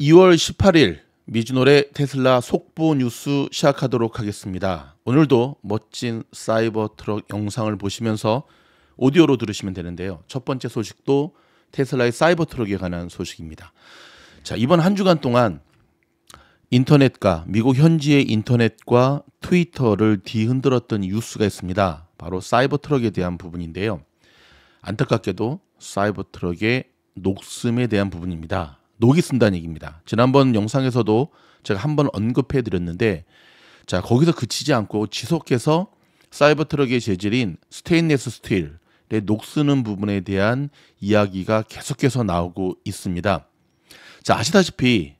2월 18일 미주노래 테슬라 속보 뉴스 시작하도록 하겠습니다. 오늘도 멋진 사이버 트럭 영상을 보시면서 오디오로 들으시면 되는데요. 첫 번째 소식도 테슬라의 사이버 트럭에 관한 소식입니다. 자, 이번 한 주간 동안 인터넷과 미국 현지의 인터넷과 트위터를 뒤흔들었던 뉴스가 있습니다. 바로 사이버 트럭에 대한 부분인데요. 안타깝게도 사이버 트럭의 녹음에 대한 부분입니다. 녹이 쓴다는 얘기입니다. 지난번 영상에서도 제가 한번 언급해 드렸는데 자 거기서 그치지 않고 지속해서 사이버 트럭의 재질인 스테인레스 스틸의 녹쓰는 부분에 대한 이야기가 계속해서 나오고 있습니다. 자 아시다시피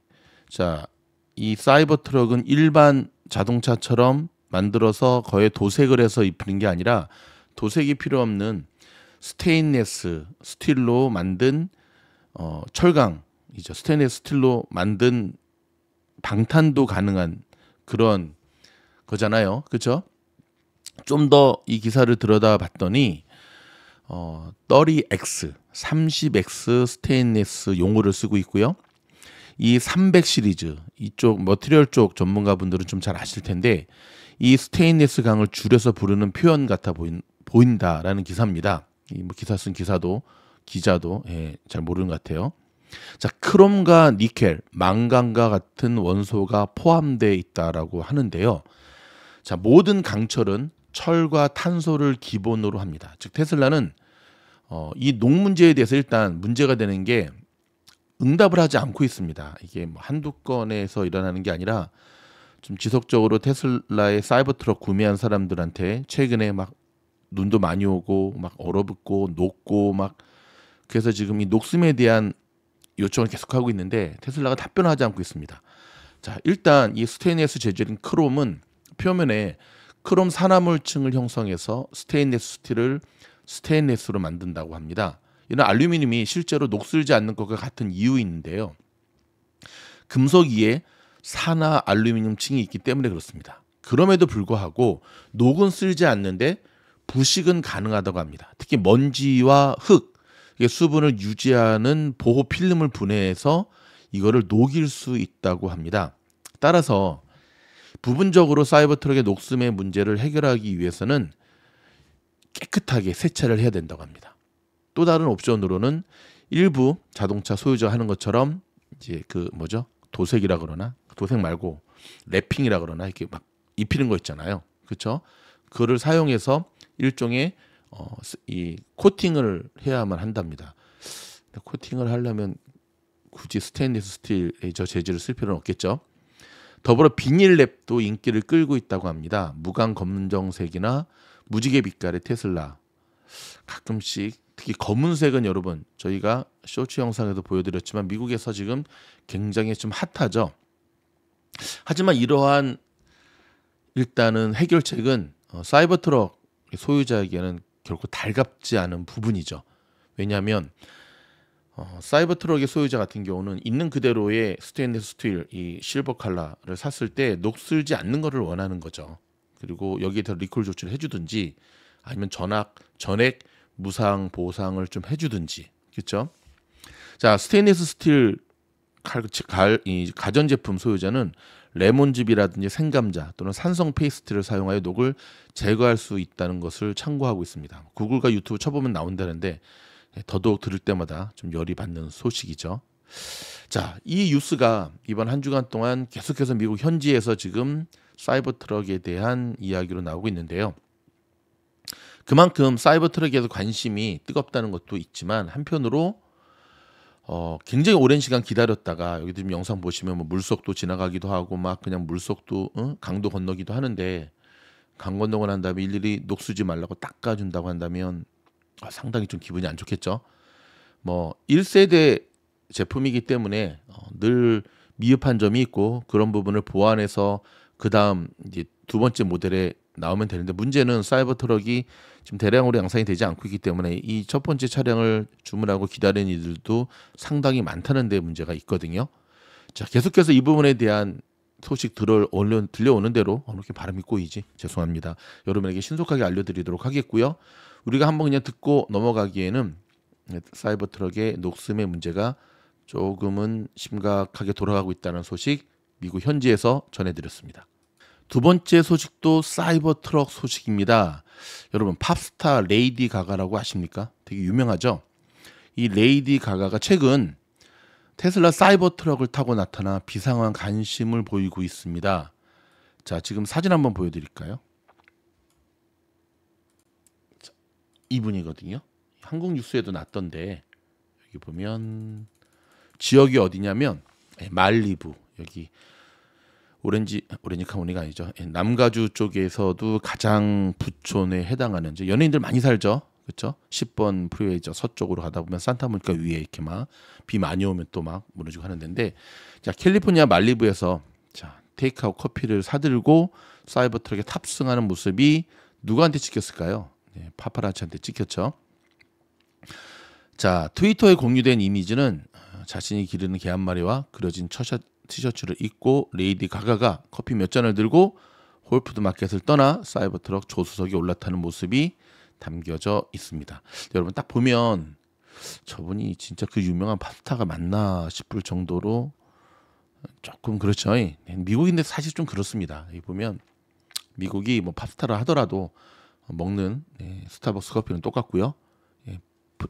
자이 사이버 트럭은 일반 자동차처럼 만들어서 거의 도색을 해서 입히는 게 아니라 도색이 필요 없는 스테인레스 스틸로 만든 어, 철강 이죠 스테인리스 스틸로 만든 방탄도 가능한 그런 거잖아요. 그렇죠? 좀 더 이 기사를 들여다봤더니 어, 30X, 30X 스테인리스 용어를 쓰고 있고요. 이 300 시리즈 이쪽 머티리얼 쪽 전문가분들은 좀 잘 아실 텐데 이 스테인리스 강을 줄여서 부르는 표현 같아 보인, 보인다라는 기사입니다. 이뭐 기사 쓴 기사도 기자도 예, 잘 모르는 것 같아요. 자, 크롬과 니켈, 망간과 같은 원소가 포함되어 있다라고 하는데요. 자, 모든 강철은 철과 탄소를 기본으로 합니다. 즉 테슬라는 어, 이 농문제에 대해서 일단 문제가 되는 게 응답을 하지 않고 있습니다. 이게 뭐 한두 건에서 일어나는 게 아니라 좀 지속적으로 테슬라의 사이버 트럭 구매한 사람들한테 최근에 막 눈도 많이 오고 막 얼어붙고 녹고 막 그래서 지금 이 녹슴에 대한 요청을 계속하고 있는데 테슬라가 답변하지 않고 있습니다. 자, 일단 이 스테인리스 재질인 크롬은 표면에 크롬 산화물층을 형성해서 스테인리스 스틸을 스테인리스로 만든다고 합니다. 이런 알루미늄이 실제로 녹슬지 않는 것과 같은 이유인데요. 금속 위에 산화 알루미늄 층이 있기 때문에 그렇습니다. 그럼에도 불구하고 녹은 쓸지 않는데 부식은 가능하다고 합니다. 특히 먼지와 흙, 수분을 유지하는 보호 필름을 분해해서 이거를 녹일 수 있다고 합니다. 따라서 부분적으로 사이버트럭의 녹음의 문제를 해결하기 위해서는 깨끗하게 세차를 해야 된다고 합니다. 또 다른 옵션으로는 일부 자동차 소유자 하는 것처럼 이제 그 뭐죠 도색이라 그러나 도색 말고 랩핑이라 그러나 이렇게 막 입히는 거 있잖아요. 그렇죠? 그거를 사용해서 일종의 어, 이 코팅을 해야만 한답니다. 코팅을 하려면 굳이 스테인리스 스틸의 저 재질을 쓸 필요는 없겠죠. 더불어 비닐랩도 인기를 끌고 있다고 합니다. 무광 검정색이나 무지개 빛깔의 테슬라. 가끔씩 특히 검은색은 여러분 저희가 쇼츠 영상에도 보여드렸지만 미국에서 지금 굉장히 좀 핫하죠. 하지만 이러한 일단은 해결책은 어, 사이버 트럭 소유자에게는 결코 달갑지 않은 부분이죠. 왜냐하면 어, 사이버 트럭의 소유자 같은 경우는 있는 그대로의 스테인리스 스틸 이 실버 칼라를 샀을 때 녹슬지 않는 것을 원하는 거죠. 그리고 여기에 대 리콜 조치를 해주든지 아니면 전학 전액 무상 보상을 좀 해주든지 그렇죠. 자 스테인리스 스틸 칼, 갈, 이 가전제품 소유자는 레몬즙이라든지 생감자 또는 산성 페이스트를 사용하여 녹을 제거할 수 있다는 것을 참고하고 있습니다. 구글과 유튜브 쳐보면 나온다는데 더더욱 들을 때마다 좀 열이 받는 소식이죠. 자, 이 뉴스가 이번 한 주간 동안 계속해서 미국 현지에서 지금 사이버 트럭에 대한 이야기로 나오고 있는데요. 그만큼 사이버 트럭에 서 관심이 뜨겁다는 것도 있지만 한편으로 어, 굉장히 오랜 시간 기다렸다가 여기 지금 영상 보시면 뭐 물속도 지나가기도 하고 막 그냥 물속도 응? 강도 건너기도 하는데 강 건너고 난 다음에 일일이 녹수지 말라고 닦아준다고 한다면 어, 상당히 좀 기분이 안 좋겠죠. 뭐 1세대 제품이기 때문에 어, 늘 미흡한 점이 있고 그런 부분을 보완해서 그 다음 이제 두 번째 모델에 나오면 되는데 문제는 사이버 트럭이 지금 대량으로 양산이 되지 않고 있기 때문에 이 첫 번째 차량을 주문하고 기다리는 이들도 상당히 많다는 데 문제가 있거든요. 자, 계속해서 이 부분에 대한 소식 들을 얼른 들려오는 대로 이렇게 바람이 꼬이지 죄송합니다. 여러분에게 신속하게 알려드리도록 하겠고요. 우리가 한번 그냥 듣고 넘어가기에는 사이버 트럭의 녹음의 문제가 조금은 심각하게 돌아가고 있다는 소식 미국 현지에서 전해드렸습니다. 두 번째 소식도 사이버 트럭 소식입니다. 여러분 팝스타 레이디 가가라고 아십니까? 되게 유명하죠. 이 레이디 가가가 최근 테슬라 사이버 트럭을 타고 나타나 비상한 관심을 보이고 있습니다. 자, 지금 사진 한번 보여드릴까요? 이분이거든요. 한국 뉴스에도 났던데 여기 보면 지역이 어디냐면 예, 말리부 여기 오렌지 오렌지 카모니가 아니죠. 예, 남가주 쪽에서도 가장 부촌에 해당하는 이제 연예인들 많이 살죠. 그렇죠? 10번 프리웨이죠 서쪽으로 가다 보면 산타모니카 위에 이렇게 막 비 많이 오면 또 막 무너지고 하는 데인데 자, 캘리포니아 말리부에서 자, 테이크아웃 커피를 사들고 사이버 트럭에 탑승하는 모습이 누구한테 찍혔을까요? 네, 파파라치한테 찍혔죠. 자, 트위터에 공유된 이미지는 어, 자신이 기르는 개 한 마리와 그려진 처샷 티셔츠를 입고 레이디 가가가 커피 몇 잔을 들고 홀푸드 마켓을 떠나 사이버 트럭 조수석에 올라타는 모습이 담겨져 있습니다. 여러분 딱 보면 저분이 진짜 그 유명한 파스타가 맞나 싶을 정도로 조금 그렇죠. 예, 네, 미국인데 사실 좀 그렇습니다. 이 보면 미국이 뭐파스타를 하더라도 먹는 네, 스타벅스 커피는 똑같고요. 예,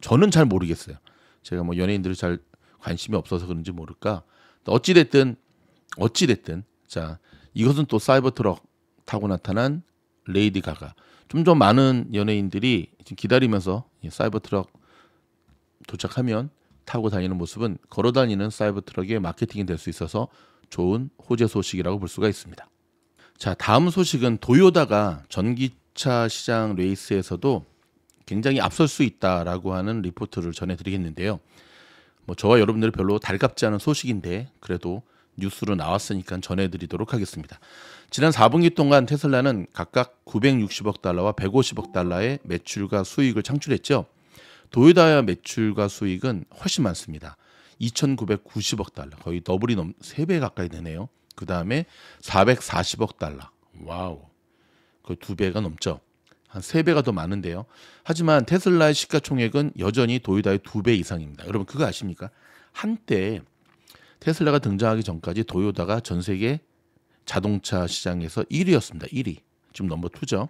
저는 잘 모르겠어요. 제가 뭐 연예인들을 잘 관심이 없어서 그런지 모를까 어찌됐든 어찌됐든 자 이것은 또 사이버트럭 타고 나타난 레이디 가가 좀 더 많은 연예인들이 기다리면서 사이버트럭 도착하면 타고 다니는 모습은 걸어다니는 사이버트럭의 마케팅이 될 수 있어서 좋은 호재 소식이라고 볼 수가 있습니다. 자 다음 소식은 도요다가 전기차 시장 레이스에서도 굉장히 앞설 수 있다라고 하는 리포트를 전해드리겠는데요. 뭐 저와 여러분들이 별로 달갑지 않은 소식인데 그래도 뉴스로 나왔으니까 전해드리도록 하겠습니다. 지난 4분기 동안 테슬라는 각각 960억 달러와 150억 달러의 매출과 수익을 창출했죠. 도요다의 매출과 수익은 훨씬 많습니다. 2,990억 달러, 거의 더블이 넘, 3배 가까이 되네요. 그 다음에 440억 달러, 와우, 그 두 배가 넘죠. 한 3배가 더 많은데요. 하지만 테슬라의 시가총액은 여전히 도요다의 2배 이상입니다. 여러분 그거 아십니까? 한때 테슬라가 등장하기 전까지 도요다가 전 세계 자동차 시장에서 1위였습니다. 1위. 지금 넘버 2죠.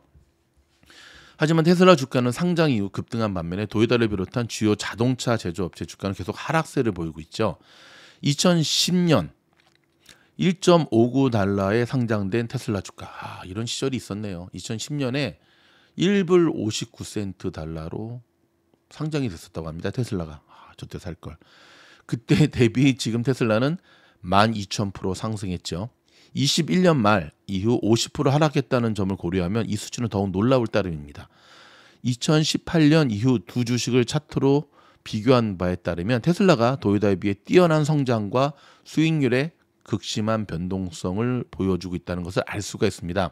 하지만 테슬라 주가는 상장 이후 급등한 반면에 도요다를 비롯한 주요 자동차 제조업체 주가는 계속 하락세를 보이고 있죠. 2010년 1.59달러에 상장된 테슬라 주가. 아, 이런 시절이 있었네요. 2010년에 1불 59센트 달러로 상장이 됐었다고 합니다. 테슬라가. 아, 저 때 살 걸. 그때 대비 지금 테슬라는 12,000% 상승했죠. 21년 말 이후 50% 하락했다는 점을 고려하면 이 수치는 더욱 놀라울 따름입니다. 2018년 이후 두 주식을 차트로 비교한 바에 따르면 테슬라가 도요다에 비해 뛰어난 성장과 수익률의 극심한 변동성을 보여주고 있다는 것을 알 수가 있습니다.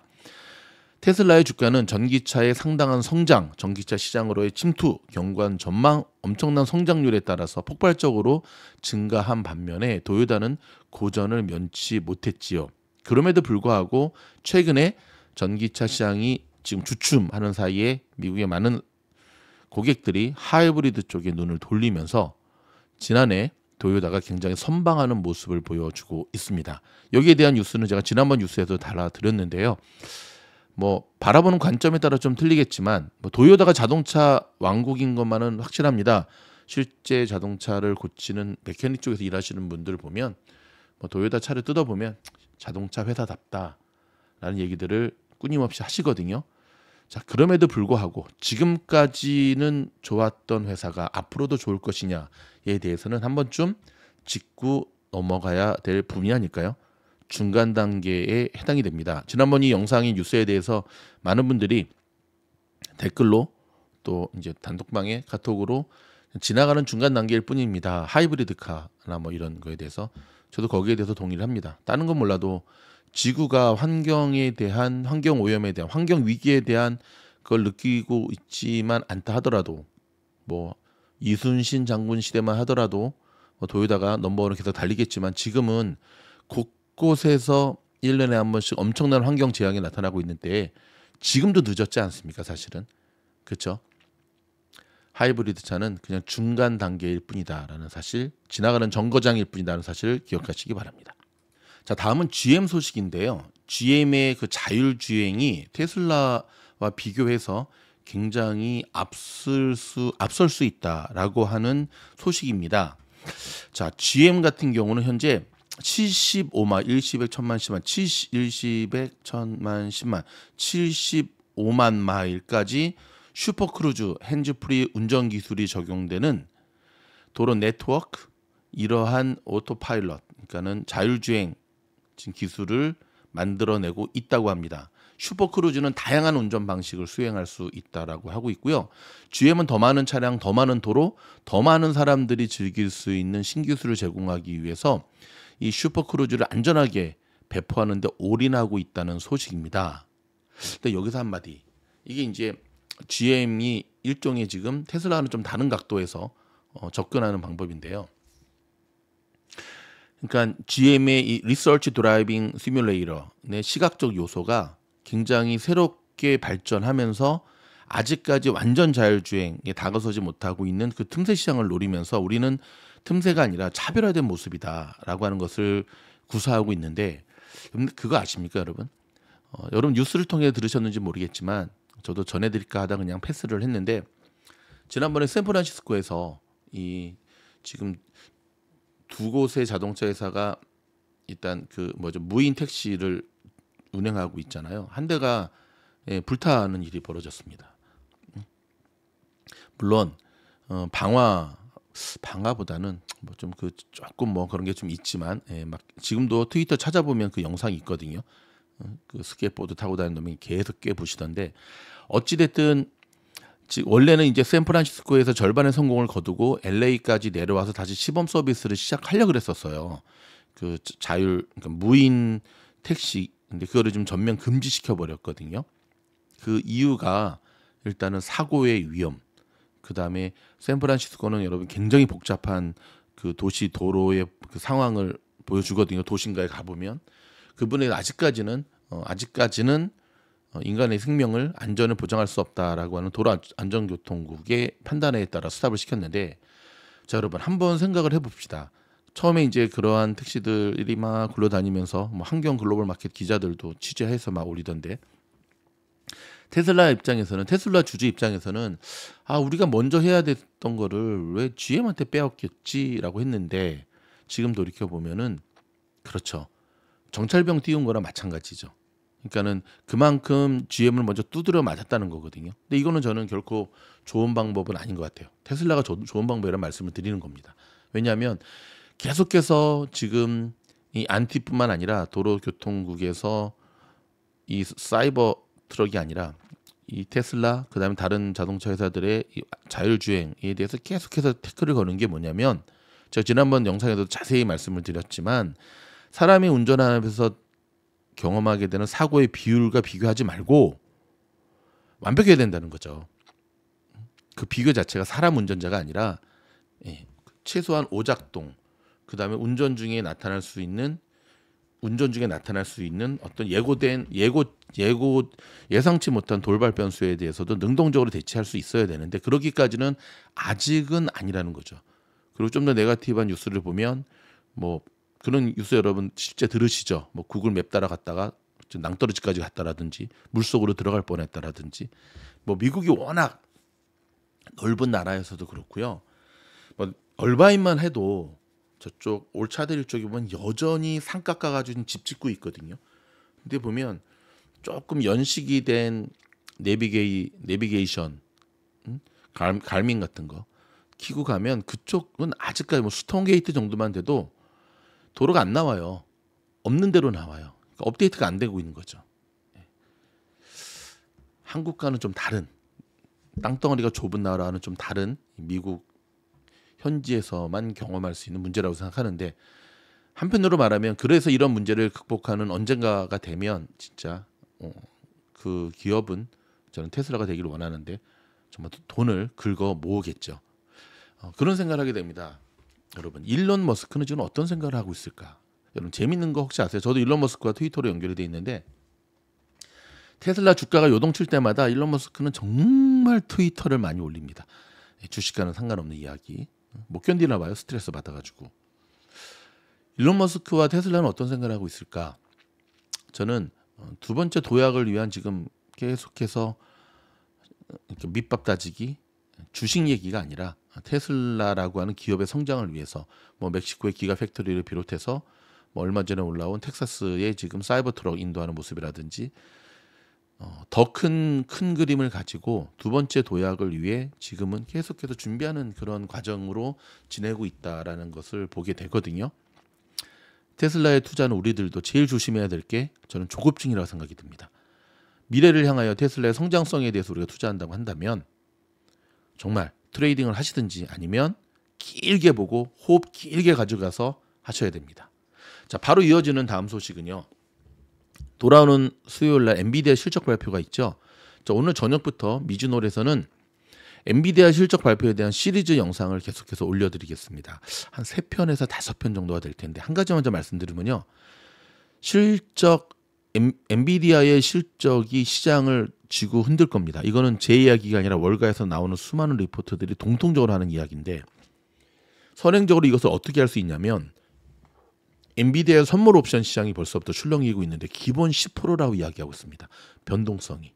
테슬라의 주가는 전기차의 상당한 성장, 전기차 시장으로의 침투, 경관 전망, 엄청난 성장률에 따라서 폭발적으로 증가한 반면에 도요다는 고전을 면치 못했지요. 그럼에도 불구하고 최근에 전기차 시장이 지금 주춤하는 사이에 미국의 많은 고객들이 하이브리드 쪽에 눈을 돌리면서 지난해 도요다가 굉장히 선방하는 모습을 보여주고 있습니다. 여기에 대한 뉴스는 제가 지난번 뉴스에도 달아드렸는데요. 뭐 바라보는 관점에 따라 좀 틀리겠지만 뭐 도요다가 자동차 왕국인 것만은 확실합니다. 실제 자동차를 고치는 메케닉 쪽에서 일하시는 분들 보면 뭐 도요다 차를 뜯어 보면 자동차 회사답다라는 얘기들을 끊임없이 하시거든요. 자, 그럼에도 불구하고 지금까지는 좋았던 회사가 앞으로도 좋을 것이냐에 대해서는 한 번쯤 짚고 넘어가야 될 분야니까요. 중간 단계에 해당이 됩니다. 지난번 이 영상인 뉴스에 대해서 많은 분들이 댓글로 또 이제 단독방에 카톡으로 지나가는 중간 단계일 뿐입니다. 하이브리드카나 뭐 이런 거에 대해서 저도 거기에 대해서 동의를 합니다. 다른 건 몰라도 지구가 환경에 대한 환경 오염에 대한 환경 위기에 대한 그걸 느끼고 있지만 않다 하더라도 뭐 이순신 장군 시대만 하더라도 뭐 도요다가 넘버원을 계속 달리겠지만 지금은 국 곳곳에서 1년에 한 번씩 엄청난 환경 재앙이 나타나고 있는데 지금도 늦었지 않습니까, 사실은. 그렇죠? 하이브리드 차는 그냥 중간 단계일 뿐이다라는 사실, 지나가는 정거장일 뿐이다라는 사실을 기억하시기 바랍니다. 자, 다음은 GM 소식인데요. GM의 그 자율주행이 테슬라와 비교해서 굉장히 앞설 수 앞설 수 있다라고 하는 소식입니다. 자, GM 같은 경우는 현재 75만 1십백 천만 10만 71십백 천만 10만 75만 마일까지 슈퍼크루즈 핸즈프리 운전 기술이 적용되는 도로 네트워크 이러한 오토파일럿 그러니까는 자율주행 기술을 만들어내고 있다고 합니다. 슈퍼크루즈는 다양한 운전 방식을 수행할 수 있다라고 하고 있고요. GM은 더 많은 차량, 더 많은 도로, 더 많은 사람들이 즐길 수 있는 신기술을 제공하기 위해서 이 슈퍼크루즈를 안전하게 배포하는데 올인하고 있다는 소식입니다. 근데 여기서 한마디. 이게 이제 GM이 일종의 지금 테슬라는 와좀 다른 각도에서 어, 접근하는 방법인데요. 그러니까 GM의 이 리서치 드라이빙 시뮬레이터 내 시각적 요소가 굉장히 새롭게 발전하면서 아직까지 완전 자율주행에 다가서지 못하고 있는 그 틈새 시장을 노리면서 우리는 틈새가 아니라 차별화된 모습이다라고 하는 것을 구사하고 있는데 그거 아십니까 여러분? 어, 여러분 뉴스를 통해 들으셨는지 모르겠지만 저도 전해드릴까 하다 그냥 패스를 했는데 지난번에 샌프란시스코에서 이 지금 두 곳의 자동차 회사가 일단 그 뭐죠 무인 택시를 운행하고 있잖아요. 한 대가 예, 불타는 일이 벌어졌습니다. 음. 물론 어, 방화 방화보다는 뭐 좀그 조금 뭐 그런 게 좀 있지만 예, 막 지금도 트위터 찾아보면 그 영상이 있거든요. 어, 그 스케이트보드 타고 다니는 놈이 계속 깨 보시던데 어찌 됐든 원래는 이제 샌프란시스코에서 절반의 성공을 거두고 LA까지 내려와서 다시 시범 서비스를 시작하려 그랬었어요. 그 자율 그러니까 무인 택시 근데 그거를 좀 전면 금지시켜 버렸거든요. 그 이유가 일단은 사고의 위험 그 다음에 샌프란시스코는 여러분 굉장히 복잡한 그 도시 도로의 그 상황을 보여주거든요. 도심가에 가보면 그분의 아직까지는 어, 아직까지는 어, 인간의 생명을 안전을 보장할 수 없다라고 하는 도로 안전교통국의 판단에 따라 수답을 시켰는데 자 여러분 한번 생각을 해봅시다. 처음에 이제 그러한 택시들이 막 굴러다니면서 뭐 환경 글로벌 마켓 기자들도 취재해서 막 올리던데 테슬라 입장에서는 테슬라 주주 입장에서는 아 우리가 먼저 해야 됐던 거를 왜 GM한테 빼앗겼지라고 했는데 지금 돌이켜 보면은 그렇죠. 정찰병 띄운 거랑 마찬가지죠. 그러니까는 그만큼 GM을 먼저 두드려 맞았다는 거거든요. 근데 이거는 저는 결코 좋은 방법은 아닌 것 같아요. 테슬라가 조, 좋은 방법이라는 말씀을 드리는 겁니다. 왜냐하면 계속해서 지금 이 안티뿐만 아니라 도로교통국에서 이 사이버 트럭이 아니라 이 테슬라 그다음에 다른 자동차 회사들의 자율주행에 대해서 계속해서 태클을 거는 게 뭐냐면 제가 지난번 영상에도 서 자세히 말씀을 드렸지만 사람이 운전하면서 경험하게 되는 사고의 비율과 비교하지 말고 완벽해야 된다는 거죠. 그 비교 자체가 사람 운전자가 아니라 예, 최소한 오작동, 그 다음에 운전 중에 나타날 수 있는 운전 중에 나타날 수 있는 어떤 예고된 예고 예고 예상치 못한 돌발 변수에 대해서도 능동적으로 대체할수 있어야 되는데 그러기까지는 아직은 아니라는 거죠. 그리고 좀 더 네가티브한 뉴스를 보면 뭐 그런 뉴스 여러분 실제 들으시죠. 뭐 구글 맵 따라갔다가 낭떠러지까지 갔다라든지 물속으로 들어갈 뻔했다라든지 뭐 미국이 워낙 넓은 나라에서도 그렇고요. 뭐 얼바인만 해도 저쪽 올차대륙 쪽에 보면 여전히 산깎아 가지고 집 짓고 있거든요. 근데 보면 조금 연식이 된 내비게이 내비게이션 음? 갈, 갈민 같은 거 키고 가면 그쪽은 아직까지 뭐 수통 게이트 정도만 돼도 도로가 안 나와요. 없는 대로 나와요. 그러니까 업데이트가 안 되고 있는 거죠. 예. 한국과는 좀 다른 땅덩어리가 좁은 나라와는 좀 다른 미국 현지에서만 경험할 수 있는 문제라고 생각하는데 한편으로 말하면 그래서 이런 문제를 극복하는 언젠가가 되면 진짜 어, 그 기업은 저는 테슬라가 되기를 원하는데 정말 돈을 긁어 모으겠죠. 어, 그런 생각을 하게 됩니다. 여러분 일론 머스크는 지금 어떤 생각을 하고 있을까? 여러분 재밌는 거 혹시 아세요? 저도 일론 머스크와 트위터로 연결이 돼 있는데 테슬라 주가가 요동칠 때마다 일론 머스크는 정말 트위터를 많이 올립니다. 예, 주식과는 상관없는 이야기. 못 견디나 봐요. 스트레스 받아가지고. 일론 머스크와 테슬라는 어떤 생각을 하고 있을까? 저는 어, 두 번째 도약을 위한 지금 계속해서 이렇게 밑밥 다지기 주식 얘기가 아니라 테슬라라고 하는 기업의 성장을 위해서 뭐 멕시코의 기가 팩토리를 비롯해서 뭐 얼마 전에 올라온 텍사스의 지금 사이버 트럭 인도하는 모습이라든지 어, 더큰 큰 그림을 가지고 두 번째 도약을 위해 지금은 계속해서 준비하는 그런 과정으로 지내고 있다라는 것을 보게 되거든요. 테슬라에 투자는 우리들도 제일 조심해야 될 게 저는 조급증이라고 생각이 듭니다. 미래를 향하여 테슬라의 성장성에 대해서 우리가 투자한다고 한다면 정말 트레이딩을 하시든지 아니면 길게 보고 호흡 길게 가져가서 하셔야 됩니다. 자, 바로 이어지는 다음 소식은요. 돌아오는 수요일 날 엔비디아 실적 발표가 있죠. 자, 오늘 저녁부터 미주놀에서는 엔비디아 실적 발표에 대한 시리즈 영상을 계속해서 올려드리겠습니다. 한 세편에서 다편 정도가 될 텐데 한 가지 먼저 말씀드리면요. 실적 엔비디아의 실적이 시장을 쥐고 흔들 겁니다. 이거는 제 이야기가 아니라 월가에서 나오는 수많은 리포트들이 동통적으로 하는 이야기인데 선행적으로 이것을 어떻게 할 수 있냐면 엔비디아의 선물 옵션 시장이 벌써부터 출렁이고 있는데 기본 10%라고 이야기하고 있습니다. 변동성이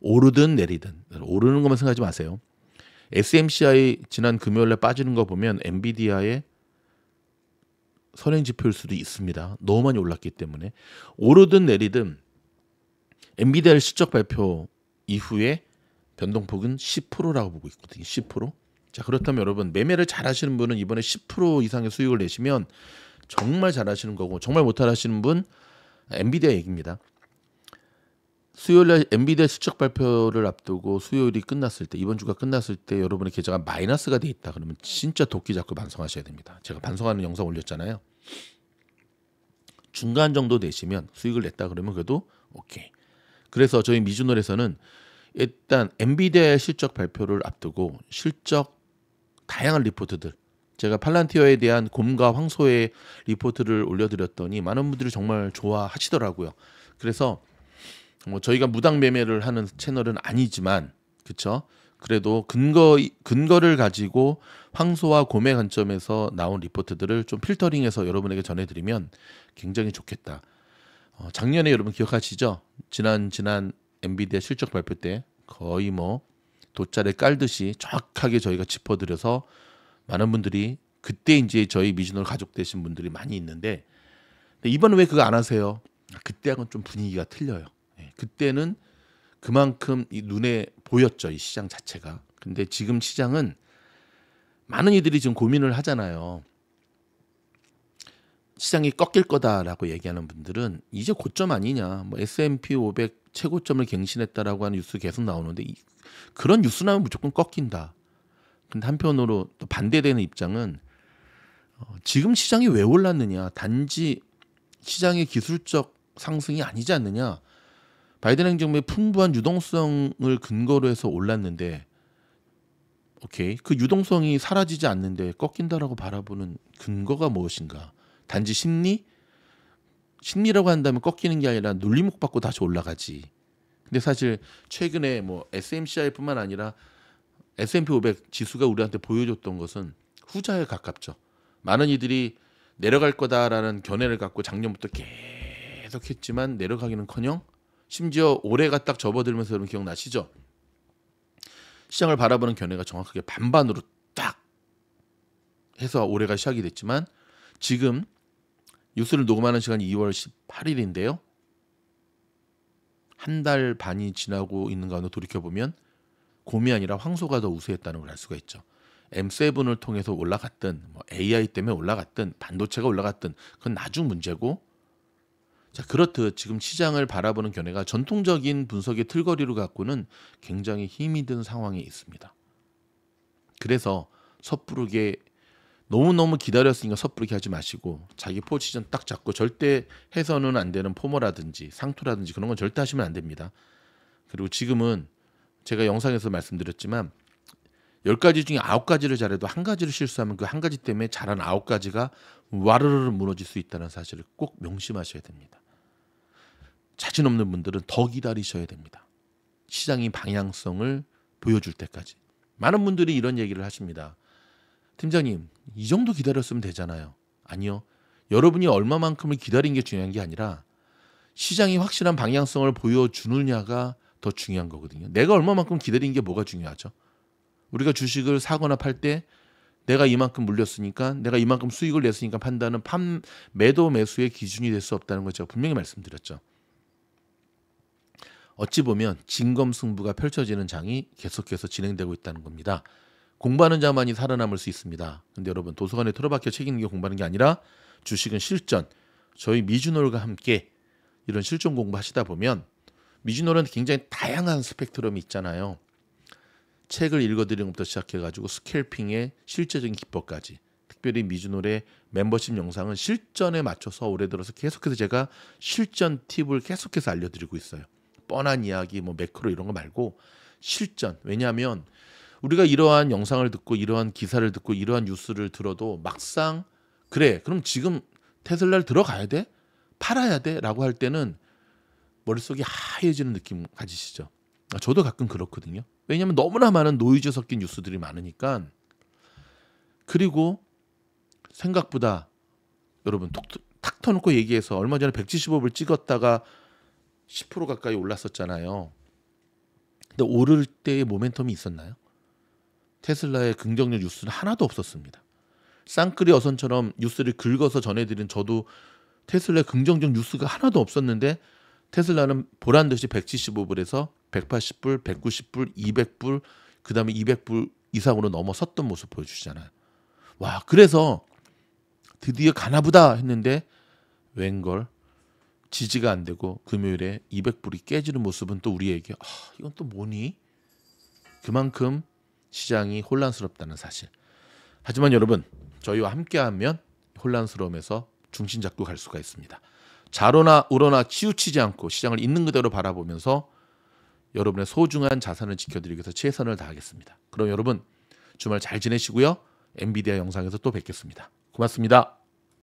오르든 내리든 오르는 것만 생각하지 마세요. SMCI 지난 금요일에 빠지는 거 보면 엔비디아의 선행 지표일 수도 있습니다. 너무 많이 올랐기 때문에 오르든 내리든 엔비디아 실적 발표 이후에 변동폭은 10%라고 보고 있거든요. 10%. 자 그렇다면 여러분 매매를 잘하시는 분은 이번에 10% 이상의 수익을 내시면 정말 잘하시는 거고 정말 못하시는 분 엔비디아 얘기입니다. 수요일에 엔비디아 실적 발표를 앞두고 수요일이 끝났을 때 이번 주가 끝났을 때 여러분의 계좌가 마이너스가 돼 있다 그러면 진짜 도끼 잡고 반성하셔야 됩니다. 제가 반성하는 영상 올렸잖아요. 중간 정도 되시면 수익을 냈다 그러면 그래도 오케이. 그래서 저희 미주놀에서는 일단 엔비디아 실적 발표를 앞두고 실적 다양한 리포트들 제가 팔란티어에 대한 곰과 황소의 리포트를 올려드렸더니 많은 분들이 정말 좋아하시더라고요. 그래서 뭐 저희가 무당 매매를 하는 채널은 아니지만 그쵸? 그래도 근거 근거를 가지고 황소와 곰의 관점에서 나온 리포트들을 좀 필터링해서 여러분에게 전해드리면 굉장히 좋겠다. 어, 작년에 여러분 기억하시죠? 지난 지난 엔비디아 실적 발표 때 거의 뭐 돗자리 깔듯이 정확하게 저희가 짚어드려서 많은 분들이 그때 이제 저희 미즈노 가족 되신 분들이 많이 있는데 이번에 왜 그거 안 하세요? 아, 그때하고는 좀 분위기가 틀려요. 예, 그때는 그만큼 이 눈에 보였죠 이 시장 자체가. 근데 지금 시장은 많은 이들이 지금 고민을 하잖아요. 시장이 꺾일 거다라고 얘기하는 분들은 이제 고점 아니냐, 뭐 S&P 500 최고점을 갱신했다라고 하는 뉴스 계속 나오는데 이, 그런 뉴스 나면 무조건 꺾인다. 근데 한편으로 또 반대되는 입장은 어, 지금 시장이 왜 올랐느냐 단지 시장의 기술적 상승이 아니지 않느냐 바이든 행정부의 풍부한 유동성을 근거로 해서 올랐는데 오케이 그 유동성이 사라지지 않는데 꺾인다라고 바라보는 근거가 무엇인가 단지 심리 심리라고 한다면 꺾이는 게 아니라 눌림목 받고 다시 올라가지 근데 사실 최근에 뭐 SMCI뿐만 아니라 S&P 500 지수가 우리한테 보여줬던 것은 후자에 가깝죠. 많은 이들이 내려갈 거다라는 견해를 갖고 작년부터 계속 했지만 내려가기는커녕 심지어 올해가 딱 접어들면서 여러분 기억나시죠? 시장을 바라보는 견해가 정확하게 반반으로 딱 해서 올해가 시작이 됐지만 지금 뉴스를 녹음하는 시간이 2월 18일인데요. 한 달 반이 지나고 있는 가운데 돌이켜보면 곰이 아니라 황소가 더 우세했다는 걸 알 수가 있죠. M7을 통해서 올라갔든 뭐 AI 때문에 올라갔든 반도체가 올라갔든 그건 나중 문제고 자 그렇듯 지금 시장을 바라보는 견해가 전통적인 분석의 틀거리로 갖고는 굉장히 힘이 든 상황이 있습니다. 그래서 섣부르게 너무너무 기다렸으니까 섣부르게 하지 마시고 자기 포지션 딱 잡고 절대 해서는 안 되는 포머라든지 상투라든지 그런 건 절대 하시면 안 됩니다. 그리고 지금은 제가 영상에서 말씀드렸지만 10가지 중에 9가지를 잘해도 한 가지를 실수하면 그 한 가지 때문에 잘한 9가지가 와르르 무너질 수 있다는 사실을 꼭 명심하셔야 됩니다. 자신 없는 분들은 더 기다리셔야 됩니다. 시장이 방향성을 보여줄 때까지. 많은 분들이 이런 얘기를 하십니다. 팀장님, 이 정도 기다렸으면 되잖아요. 아니요. 여러분이 얼마만큼을 기다린 게 중요한 게 아니라 시장이 확실한 방향성을 보여주느냐가 더 중요한 거거든요. 내가 얼마만큼 기다린 게 뭐가 중요하죠? 우리가 주식을 사거나 팔 때 내가 이만큼 물렸으니까 내가 이만큼 수익을 냈으니까 판단은 판 매도 매수의 기준이 될 수 없다는 걸 제가 분명히 말씀드렸죠. 어찌 보면 진검승부가 펼쳐지는 장이 계속해서 진행되고 있다는 겁니다. 공부하는 자만이 살아남을 수 있습니다. 근데 여러분 도서관에 틀어박혀 책 읽는 게 공부하는 게 아니라 주식은 실전 저희 미주놀과 함께 이런 실전 공부하시다 보면 미주노는 굉장히 다양한 스펙트럼이 있잖아요. 책을 읽어드리는 것부터 시작해가지고 스캘핑의 실제적인 기법까지 특별히 미주노의 멤버십 영상은 실전에 맞춰서 올해 들어서 계속해서 제가 실전 팁을 계속해서 알려드리고 있어요. 뻔한 이야기, 뭐 매크로 이런 거 말고 실전. 왜냐하면 우리가 이러한 영상을 듣고 이러한 기사를 듣고 이러한 뉴스를 들어도 막상 그래, 그럼 지금 테슬라를 들어가야 돼? 팔아야 돼? 라고 할 때는 머릿속이 하얘지는 느낌 가지시죠? 아, 저도 가끔 그렇거든요. 왜냐하면 너무나 많은 노이즈 섞인 뉴스들이 많으니까 그리고 생각보다 여러분 탁 터놓고 얘기해서 얼마 전에 1 7 0억을 찍었다가 10% 가까이 올랐었잖아요. 근데 오를 때의 모멘텀이 있었나요? 테슬라의 긍정적 뉴스는 하나도 없었습니다. 쌍끌이 어선처럼 뉴스를 긁어서 전해드린 저도 테슬라의 긍정적 뉴스가 하나도 없었는데 테슬라는 보란 듯이 175불에서 180불, 190불, 200불, 그 다음에 200불 이상으로 넘어섰던 모습 보여주잖아요. 시 와, 그래서 드디어 가나보다 했는데 웬걸 지지가 안 되고 금요일에 200불이 깨지는 모습은 또 우리에게 아, 이건 또 뭐니? 그만큼 시장이 혼란스럽다는 사실. 하지만 여러분, 저희와 함께하면 혼란스러움에서 중심 잡고 갈 수가 있습니다. 자로나 우러나 치우치지 않고 시장을 있는 그대로 바라보면서 여러분의 소중한 자산을 지켜드리기 위해서 최선을 다하겠습니다. 그럼 여러분 주말 잘 지내시고요. 엔비디아 영상에서 또 뵙겠습니다. 고맙습니다.